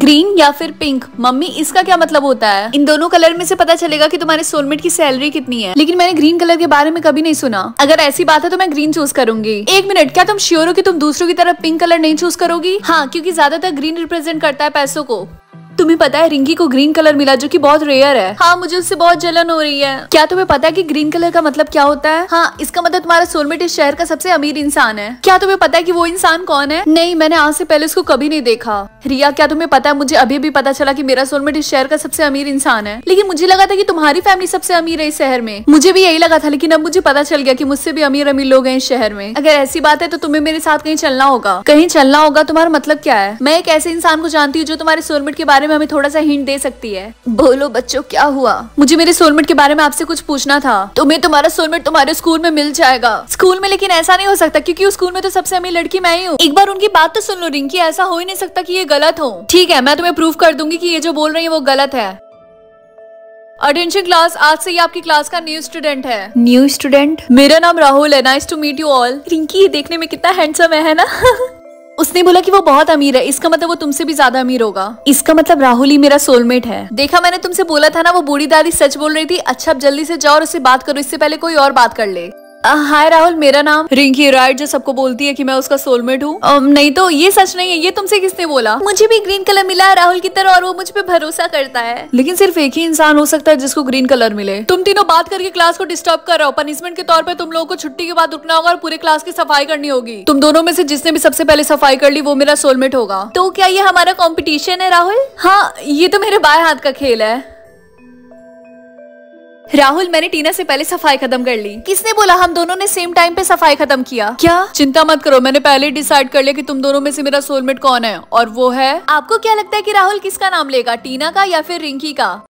green या फिर pink mummy इसका क्या मतलब होता है इन दोनों कलर में से पता चलेगा कि तुम्हारे सोलमेट की सैलरी कितनी है लेकिन मैंने ग्रीन कलर के बारे में कभी नहीं सुना अगर ऐसी बात है तो मैं ग्रीन चूज करूंगी एक मिनट क्या तुम श्योर हो कि तुम दूसरों की तरफ पिंक कलर नहीं चूज करोगी हाँ क्योंकि ज्यादातर ग्रीन रिप्रेजेंट करता है पैसों को तुम्हें पता है रिंकी को ग्रीन कलर मिला जो कि बहुत रेयर है हाँ मुझे उससे बहुत जलन हो रही है क्या तुम्हें पता है कि ग्रीन कलर का मतलब क्या होता है हाँ इसका मतलब तुम्हारा सोलमेट इस शहर का सबसे अमीर इंसान है क्या तुम्हें पता है की वो इंसान कौन है नहीं मैंने आज से पहले उसको कभी नहीं देखा रिया क्या तुम्हें पता है मुझे अभी भी पता चला की मेरा सोलमेट इस शहर का सबसे अमीर इंसान है लेकिन मुझे लगा था की तुम्हारी फैमिली सबसे अमीर है इस शहर में मुझे भी यही लगा था लेकिन अब मुझे पता चल गया की मुझसे भी अमीर अमीर लोग हैं इस शहर में अगर ऐसी बात है तो तुम्हें मेरे साथ कहीं चलना होगा कहीं चलना होगा तुम्हारा मतलब क्या है मैं एक ऐसे इंसान को जानती हूँ जो तुम्हारे सोलमेट के बारे बारे में हमें थोड़ा सा हिंट दे सकती है बोलो बच्चों क्या हुआ मुझे मेरे सोलमेट के बारे में आपसे कुछ पूछना था तुम्हें तो तुम्हारा सोलमेट तुम्हारे स्कूल में मिल जाएगा स्कूल में लेकिन ऐसा नहीं हो सकता क्योंकि स्कूल में तो सबसे अमीर लड़की मैं ही हूँ एक बार उनकी बात तो सुन लो रिंकी ऐसा हो ही नहीं सकता की ये गलत हो ठीक है मैं तुम्हें प्रूफ कर दूंगी की ये जो बोल रही है वो गलत है अटेंशन क्लास आज से ही आपकी क्लास का न्यू स्टूडेंट है न्यू स्टूडेंट मेरा नाम राहुल है nice to meet you all Rinki ये देखने में कितना हैंडसम है ना उसने बोला कि वो बहुत अमीर है इसका मतलब वो तुमसे भी ज्यादा अमीर होगा इसका मतलब राहुल ही मेरा सोलमेट है देखा मैंने तुमसे बोला था ना वो बूढ़ी दादी सच बोल रही थी अच्छा अब जल्दी से जाओ और उससे बात करो इससे पहले कोई और बात कर ले हाय uh, राहुल मेरा नाम रिंकी राइट जो सबको बोलती है कि मैं उसका सोलमेट हूँ um, नहीं तो ये सच नहीं है ये तुमसे किसने बोला मुझे भी ग्रीन कलर मिला है राहुल की तरह और वो मुझ पर भरोसा करता है लेकिन सिर्फ एक ही इंसान हो सकता है जिसको ग्रीन कलर मिले तुम तीनों बात करके क्लास को डिस्टर्ब कर रहे हो पनिशमेंट के तौर पर तुम लोगों को छुट्टी के बाद उठना होगा और पूरे क्लास की सफाई करनी होगी तुम दोनों में से जिसने भी सबसे पहले सफाई कर ली वो मेरा सोलमेट होगा तो क्या ये हमारा कॉम्पिटिशन है राहुल हाँ ये तो मेरे बाएं हाथ का खेल है राहुल मैंने टीना से पहले सफाई खत्म कर ली किसने बोला हम दोनों ने सेम टाइम पे सफाई खत्म किया क्या चिंता मत करो मैंने पहले डिसाइड कर लिया कि तुम दोनों में से मेरा सोलमेट कौन है और वो है आपको क्या लगता है कि राहुल किसका नाम लेगा टीना का या फिर रिंकी का